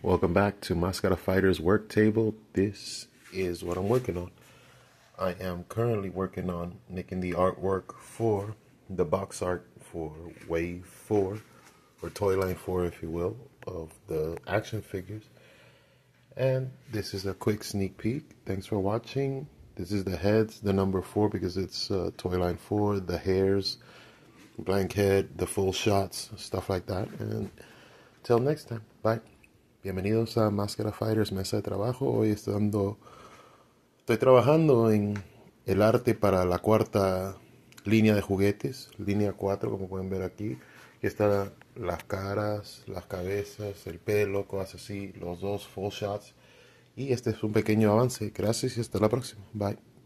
Welcome back to Moscow Fighters Work Table. This is what I'm working on. I am currently working on making the artwork for the box art for Wave 4, or Toy Line 4, if you will, of the action figures. And this is a quick sneak peek. Thanks for watching. This is the heads, the number 4, because it's uh, Toy Line 4, the hairs, blank head, the full shots, stuff like that. And till next time, bye. Bienvenidos a Máscara Fighters, mesa de trabajo. Hoy estoy, trabajando en el arte para la cuarta línea de juguetes, línea 4, como pueden ver aquí. Aquí están las caras, las cabezas, el pelo, cosas así, los dos full shots. Y este es un pequeño avance. Gracias y hasta la próxima. Bye.